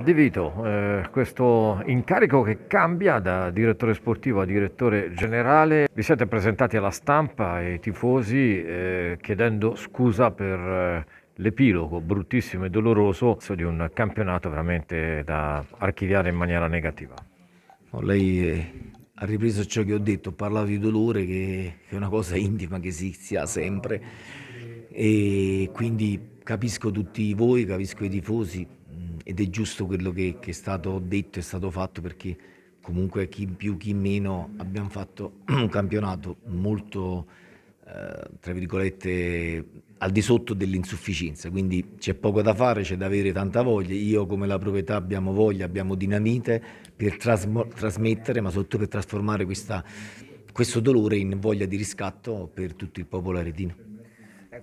Di Vito, eh, questo incarico che cambia da direttore sportivo a direttore generale, vi siete presentati alla stampa e eh, ai tifosi eh, chiedendo scusa per eh, l'epilogo bruttissimo e doloroso di un campionato veramente da archiviare in maniera negativa. No, lei eh, ha ripreso ciò che ho detto, parlavo di dolore che, che è una cosa intima che si, si ha sempre e quindi capisco tutti voi, capisco i tifosi ed è giusto quello che, che, è stato detto, e stato fatto perché comunque chi più chi meno abbiamo fatto un campionato molto, eh, tra virgolette, al di sotto dell'insufficienza, quindi c'è poco da fare, c'è da avere tanta voglia, io come la proprietà abbiamo voglia, abbiamo dinamite per trasmo- trasmettere, ma soprattutto per trasformare questa, questo dolore in voglia di riscatto per tutto il popolo aretino.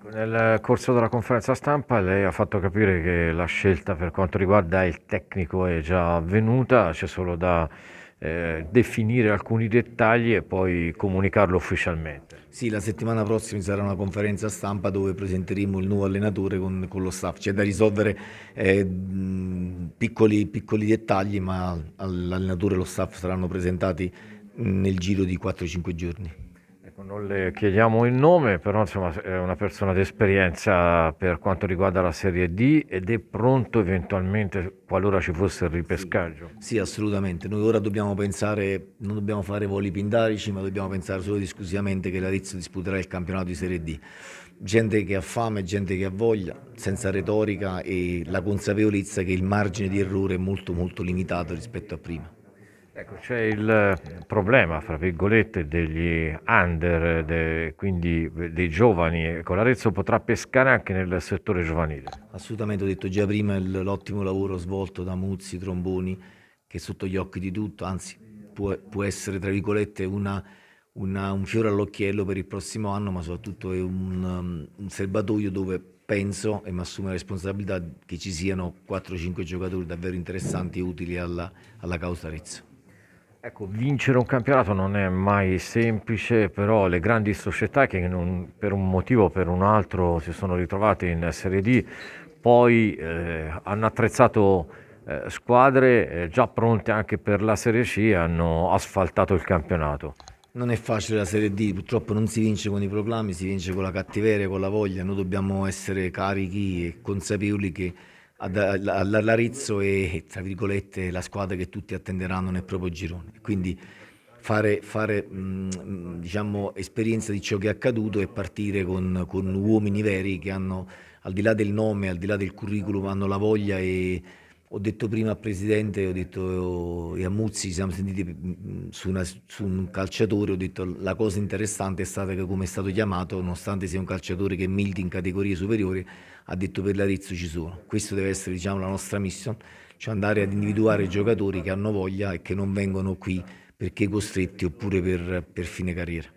Ecco, nel corso della conferenza stampa lei ha fatto capire che la scelta per quanto riguarda il tecnico è già avvenuta, c'è solo da eh, definire alcuni dettagli e poi comunicarlo ufficialmente. Sì, la settimana prossima sarà una conferenza stampa dove presenteremo il nuovo allenatore con, con lo staff. C'è da risolvere eh, piccoli, piccoli dettagli, ma l'allenatore e lo staff saranno presentati nel giro di 4-5 giorni non le chiediamo il nome, però insomma è una persona d'esperienza per quanto riguarda la Serie D ed è pronto eventualmente qualora ci fosse il ripescaggio. Sì, sì assolutamente. Noi ora dobbiamo pensare, non dobbiamo fare voli pindarici, ma dobbiamo pensare solo ed esclusivamente che la Rizzo disputerà il campionato di Serie D. Gente che ha fame, gente che ha voglia, senza retorica e la consapevolezza che il margine di errore è molto molto limitato rispetto a prima. Ecco, c'è il eh, problema, fra virgolette, degli under, de, quindi dei giovani. Ecco, L'Arezzo potrà pescare anche nel settore giovanile. Assolutamente, ho detto già prima il, l'ottimo lavoro svolto da Muzzi, Tromboni, che è sotto gli occhi di tutto, anzi può, può essere, tra virgolette, una, una, un fiore all'occhiello per il prossimo anno, ma soprattutto è un, um, un serbatoio dove penso e mi assumo la responsabilità che ci siano 4-5 giocatori davvero interessanti e utili alla, alla causa Arezzo. Ecco, vincere un campionato non è mai semplice, però le grandi società che non, per un motivo o per un altro si sono ritrovate in Serie D, poi eh, hanno attrezzato eh, squadre eh, già pronte anche per la Serie C e hanno asfaltato il campionato. Non è facile la Serie D, purtroppo non si vince con i proclami, si vince con la cattiveria, con la voglia, noi dobbiamo essere carichi e consapevoli che all'Arezzo e tra virgolette la squadra che tutti attenderanno nel proprio girone. Quindi fare, fare mh, mm, mm, diciamo, esperienza di ciò che è accaduto e partire con, con uomini veri che hanno, al di là del nome, al di là del curriculum, hanno la voglia e ho detto prima al presidente, ho detto e a Muzzi, ci siamo sentiti mm, mm, su, una, su, un calciatore, ho detto la cosa interessante è stata che come è stato chiamato, nonostante sia un calciatore che milita in categorie superiori, ha detto per l'Arezzo ci sono. Questa deve essere diciamo, la nostra mission, cioè andare ad individuare giocatori che hanno voglia e che non vengono qui perché costretti oppure per, per fine carriera.